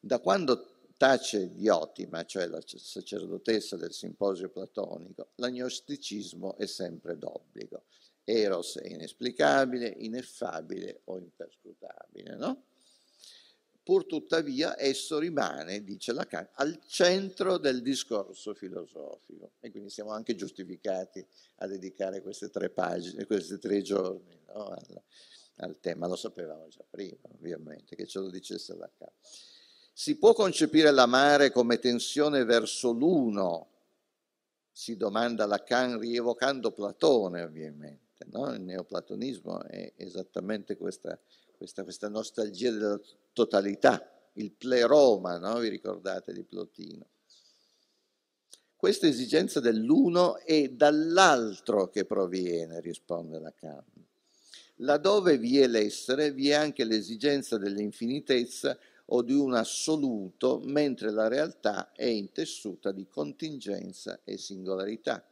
Da quando Tace di Otima, cioè la sacerdotessa del simposio platonico, l'agnosticismo è sempre d'obbligo. Eros è inesplicabile, ineffabile o imperscrutabile, no? Pur tuttavia esso rimane, dice Lacan, al centro del discorso filosofico e quindi siamo anche giustificati a dedicare queste tre pagine, questi tre giorni no? al, al tema, lo sapevamo già prima ovviamente, che ce lo dicesse Lacan. Si può concepire l'amare come tensione verso l'uno? Si domanda Lacan rievocando Platone ovviamente, no? il neoplatonismo è esattamente questa, questa, questa nostalgia della totalità, il pleroma, no? vi ricordate di Plotino? Questa esigenza dell'uno è dall'altro che proviene, risponde Lacan. Laddove vi è l'essere, vi è anche l'esigenza dell'infinitezza o di un assoluto, mentre la realtà è intessuta di contingenza e singolarità.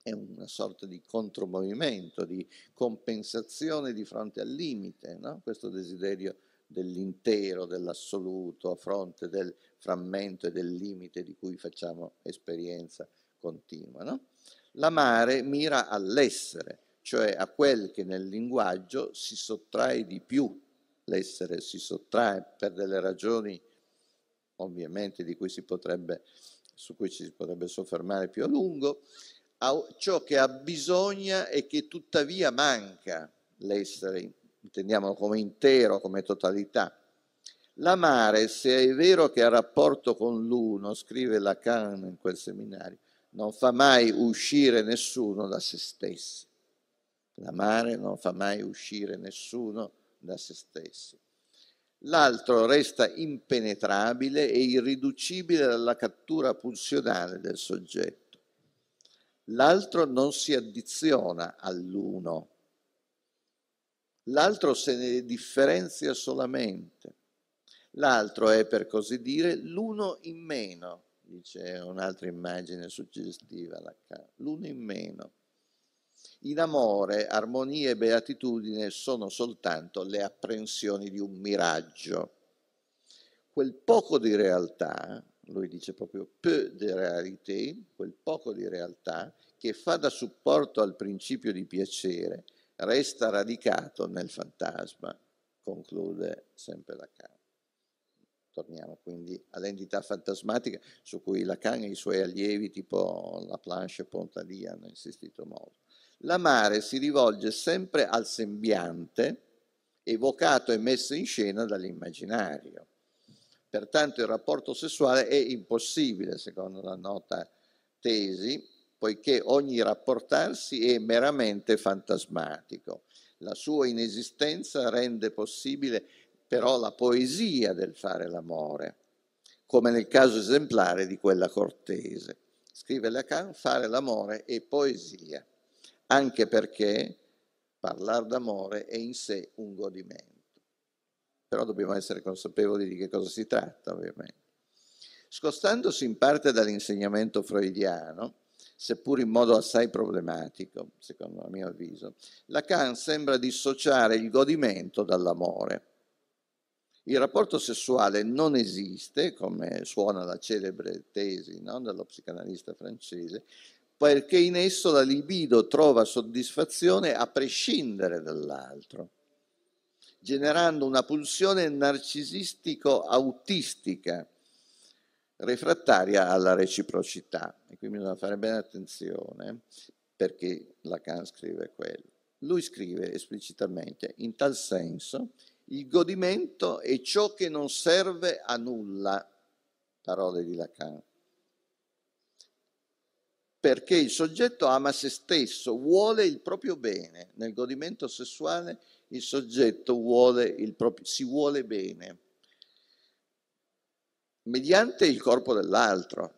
È una sorta di contromovimento, di compensazione di fronte al limite, no? questo desiderio dell'intero, dell'assoluto, a fronte del frammento e del limite di cui facciamo esperienza continua. No? L'amare mira all'essere, cioè a quel che nel linguaggio si sottrae di più l'essere si sottrae per delle ragioni ovviamente cui potrebbe, su cui ci si potrebbe soffermare più a lungo, a ciò che ha bisogno e che tuttavia manca l'essere, intendiamolo come intero, come totalità. L'amare, se è vero che ha rapporto con l'uno, scrive Lacan in quel seminario, non fa mai uscire nessuno da se stessi. L'amare non fa mai uscire nessuno da se stessi. L'altro resta impenetrabile e irriducibile dalla cattura pulsionale del soggetto. L'altro non si addiziona all'uno. L'altro se ne differenzia solamente. L'altro è, per così dire, l'uno in meno, dice un'altra immagine suggestiva l'uno in meno. In amore, armonia e beatitudine sono soltanto le apprensioni di un miraggio. Quel poco di realtà, lui dice proprio peu de réalité, quel poco di realtà che fa da supporto al principio di piacere, resta radicato nel fantasma, conclude sempre Lacan. Torniamo quindi all'entità fantasmatica su cui Lacan e i suoi allievi tipo Laplanche e Pontali hanno insistito molto l'amare si rivolge sempre al sembiante evocato e messo in scena dall'immaginario. Pertanto il rapporto sessuale è impossibile, secondo la nota tesi, poiché ogni rapportarsi è meramente fantasmatico. La sua inesistenza rende possibile però la poesia del fare l'amore, come nel caso esemplare di quella cortese. Scrive Lacan, fare l'amore è poesia anche perché parlare d'amore è in sé un godimento. Però dobbiamo essere consapevoli di che cosa si tratta, ovviamente. Scostandosi in parte dall'insegnamento freudiano, seppur in modo assai problematico, secondo il mio avviso, Lacan sembra dissociare il godimento dall'amore. Il rapporto sessuale non esiste, come suona la celebre tesi no, dello psicanalista francese, perché in esso la libido trova soddisfazione a prescindere dall'altro, generando una pulsione narcisistico-autistica, refrattaria alla reciprocità. E qui bisogna fare bene attenzione perché Lacan scrive quello. Lui scrive esplicitamente, in tal senso, il godimento è ciò che non serve a nulla, parole di Lacan perché il soggetto ama se stesso, vuole il proprio bene. Nel godimento sessuale il soggetto vuole il proprio, si vuole bene mediante il corpo dell'altro.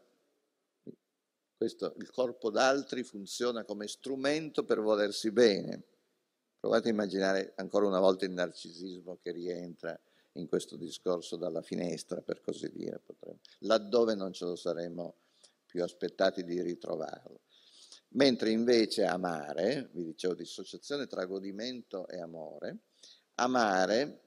Questo, il corpo d'altri funziona come strumento per volersi bene. Provate a immaginare ancora una volta il narcisismo che rientra in questo discorso dalla finestra, per così dire, potremmo, laddove non ce lo saremmo più aspettati di ritrovarlo. Mentre invece amare, vi dicevo dissociazione tra godimento e amore, amare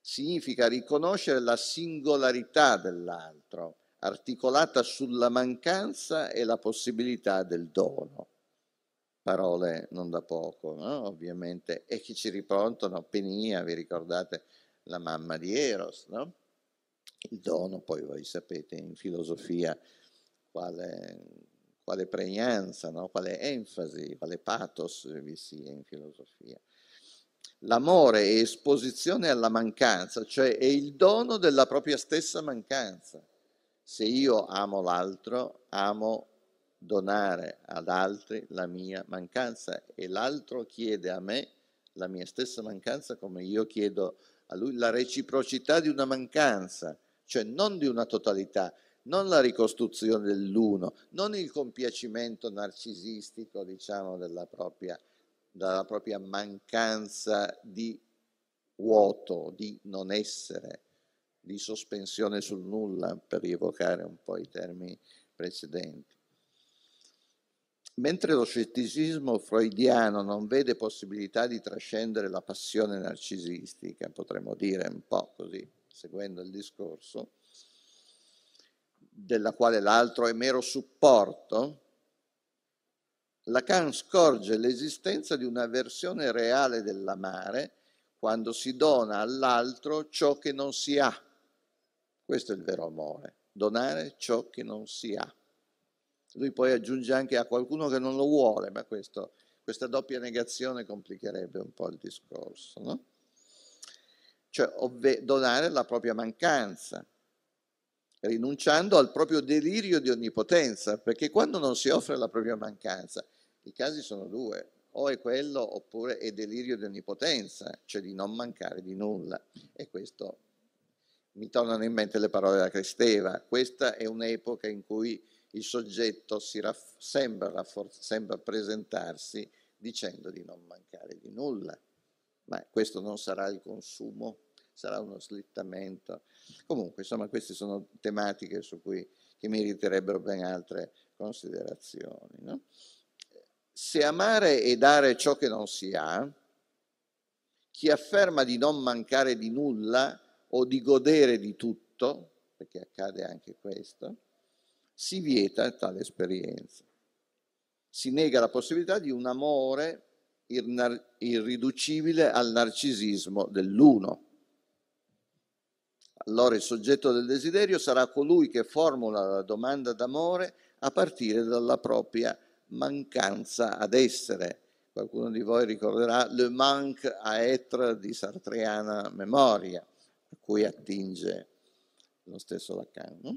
significa riconoscere la singolarità dell'altro, articolata sulla mancanza e la possibilità del dono. Parole non da poco, no? ovviamente, e che ci riprontano, Penia, vi ricordate la mamma di Eros, no? Il dono, poi voi sapete, in filosofia quale, quale pregnanza, no? quale enfasi, quale pathos vi sia in filosofia. L'amore è esposizione alla mancanza, cioè è il dono della propria stessa mancanza. Se io amo l'altro, amo donare ad altri la mia mancanza e l'altro chiede a me la mia stessa mancanza come io chiedo a lui la reciprocità di una mancanza, cioè non di una totalità non la ricostruzione dell'uno, non il compiacimento narcisistico, diciamo, della propria, della propria mancanza di vuoto, di non essere, di sospensione sul nulla, per rievocare un po' i termini precedenti. Mentre lo scetticismo freudiano non vede possibilità di trascendere la passione narcisistica, potremmo dire un po' così, seguendo il discorso, della quale l'altro è mero supporto, Lacan scorge l'esistenza di una versione reale dell'amare quando si dona all'altro ciò che non si ha. Questo è il vero amore, donare ciò che non si ha. Lui poi aggiunge anche a qualcuno che non lo vuole, ma questo, questa doppia negazione complicherebbe un po' il discorso, no? Cioè ovve, donare la propria mancanza, rinunciando al proprio delirio di onnipotenza, perché quando non si offre la propria mancanza, i casi sono due, o è quello oppure è delirio di onnipotenza, cioè di non mancare di nulla. E questo mi tornano in mente le parole della Cristeva, questa è un'epoca in cui il soggetto raff- sembra, raffor- sembra presentarsi dicendo di non mancare di nulla, ma questo non sarà il consumo sarà uno slittamento. Comunque, insomma, queste sono tematiche su cui che meriterebbero ben altre considerazioni. No? Se amare è dare ciò che non si ha, chi afferma di non mancare di nulla o di godere di tutto, perché accade anche questo, si vieta tale esperienza. Si nega la possibilità di un amore irriducibile al narcisismo dell'uno allora il soggetto del desiderio sarà colui che formula la domanda d'amore a partire dalla propria mancanza ad essere. Qualcuno di voi ricorderà Le manque à être di Sartreana Memoria, a cui attinge lo stesso Lacan. No?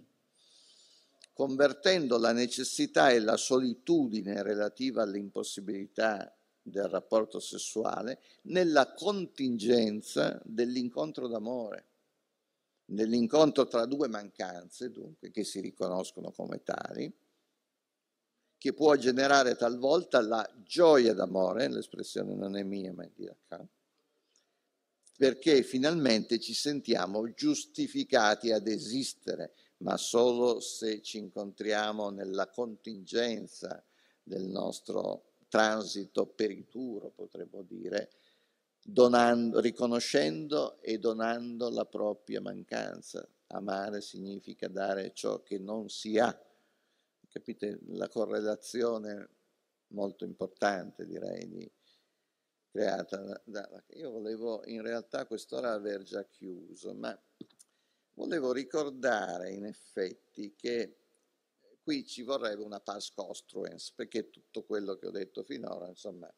Convertendo la necessità e la solitudine relativa all'impossibilità del rapporto sessuale nella contingenza dell'incontro d'amore nell'incontro tra due mancanze, dunque, che si riconoscono come tali, che può generare talvolta la gioia d'amore, l'espressione non è mia ma è di Lacan, perché finalmente ci sentiamo giustificati ad esistere, ma solo se ci incontriamo nella contingenza del nostro transito perituro, potremmo dire, donando, riconoscendo e donando la propria mancanza. Amare significa dare ciò che non si ha. Capite la correlazione molto importante, direi, di, creata. Da, io volevo in realtà quest'ora aver già chiuso, ma volevo ricordare in effetti che qui ci vorrebbe una pars costruens, perché tutto quello che ho detto finora, insomma,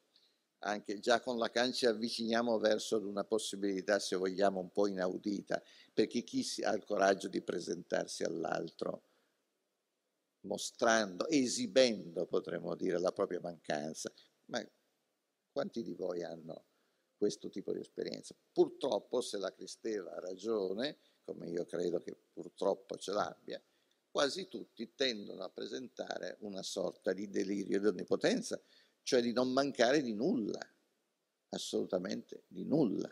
anche già con Lacan ci avviciniamo verso una possibilità, se vogliamo, un po' inaudita, perché chi ha il coraggio di presentarsi all'altro, mostrando, esibendo, potremmo dire, la propria mancanza. Ma quanti di voi hanno questo tipo di esperienza? Purtroppo, se la Cristeva ha ragione, come io credo che purtroppo ce l'abbia, quasi tutti tendono a presentare una sorta di delirio di onnipotenza, cioè di non mancare di nulla, assolutamente di nulla,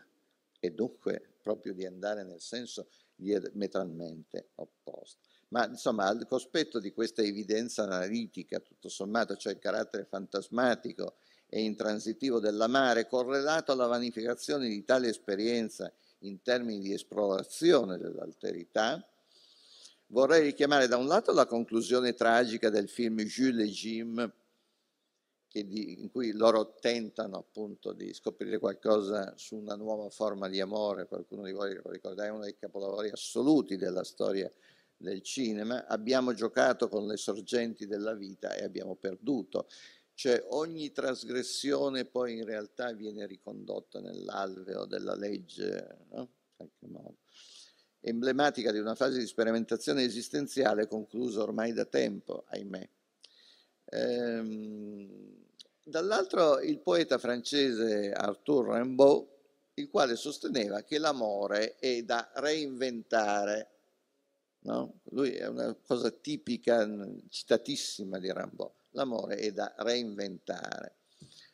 e dunque proprio di andare nel senso diametralmente er-, opposto. Ma insomma, al cospetto di questa evidenza analitica, tutto sommato, cioè il carattere fantasmatico e intransitivo dell'amare, correlato alla vanificazione di tale esperienza in termini di esplorazione dell'alterità, vorrei richiamare da un lato la conclusione tragica del film Jules et Jim di, in cui loro tentano appunto di scoprire qualcosa su una nuova forma di amore, qualcuno di voi lo ricorda, è uno dei capolavori assoluti della storia del cinema, abbiamo giocato con le sorgenti della vita e abbiamo perduto. Cioè ogni trasgressione poi in realtà viene ricondotta nell'alveo della legge, no? qualche modo emblematica di una fase di sperimentazione esistenziale conclusa ormai da tempo, ahimè. Ehm, Dall'altro il poeta francese Arthur Rimbaud, il quale sosteneva che l'amore è da reinventare. No? Lui è una cosa tipica, citatissima di Rimbaud. L'amore è da reinventare.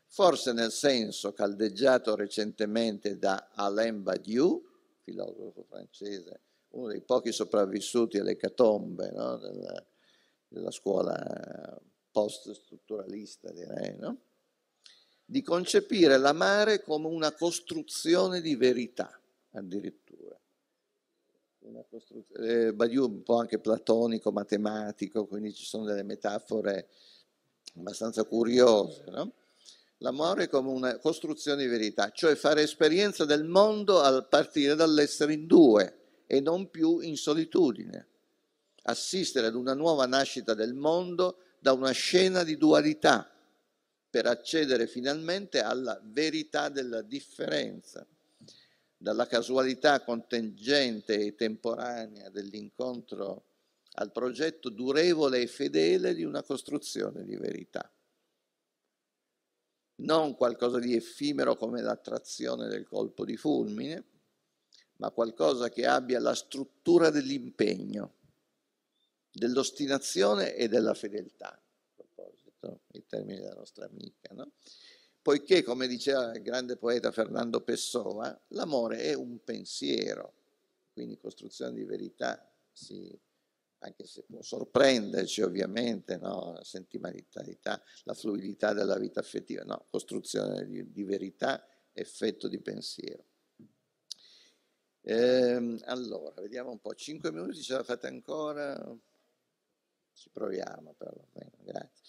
Forse nel senso caldeggiato recentemente da Alain Badiou, filosofo francese, uno dei pochi sopravvissuti alle catombe no? della, della scuola post-strutturalista, direi, no? di concepire l'amare come una costruzione di verità, addirittura. Costruzione, eh, Badiou un po' anche platonico, matematico, quindi ci sono delle metafore abbastanza curiose, no? L'amore come una costruzione di verità, cioè fare esperienza del mondo a partire dall'essere in due e non più in solitudine. Assistere ad una nuova nascita del mondo da una scena di dualità per accedere finalmente alla verità della differenza, dalla casualità contingente e temporanea dell'incontro al progetto durevole e fedele di una costruzione di verità. Non qualcosa di effimero come l'attrazione del colpo di fulmine, ma qualcosa che abbia la struttura dell'impegno dell'ostinazione e della fedeltà, a proposito, i termini della nostra amica, no? poiché, come diceva il grande poeta Fernando Pessoa, l'amore è un pensiero, quindi costruzione di verità, sì, anche se può sorprenderci ovviamente, no? la sentimentalità, la fluidità della vita affettiva, no, costruzione di, di verità, effetto di pensiero. Eh, allora, vediamo un po', 5 minuti ce la fate ancora? Ci proviamo perlomeno, grazie.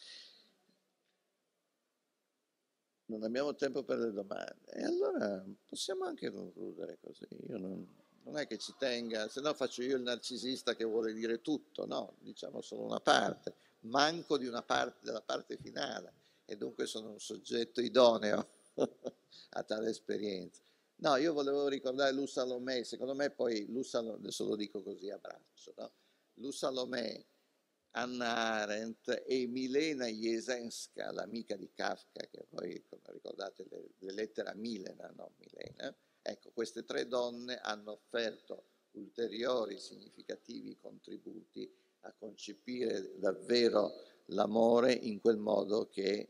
Non abbiamo tempo per le domande. E allora possiamo anche concludere così. Io non, non è che ci tenga, se no faccio io il narcisista che vuole dire tutto, no, diciamo solo una parte, manco di una parte, della parte finale e dunque sono un soggetto idoneo a tale esperienza. No, io volevo ricordare Lu Salomè, secondo me poi Lu Salomè, adesso lo dico così a braccio, no? Lu Salomè Anna Arendt e Milena Jesenska, l'amica di Kafka, che poi, come ricordate, le, le lettere a Milena, non Milena. Ecco, queste tre donne hanno offerto ulteriori significativi contributi a concepire davvero l'amore in quel modo che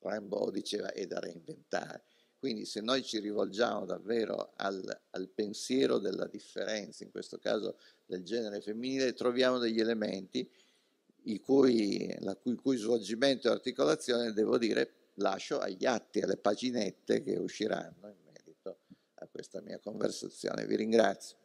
Rimbaud diceva è da reinventare. Quindi se noi ci rivolgiamo davvero al, al pensiero della differenza, in questo caso del genere femminile troviamo degli elementi cui, la cui, cui svolgimento e articolazione devo dire lascio agli atti, alle paginette che usciranno in merito a questa mia conversazione. Vi ringrazio.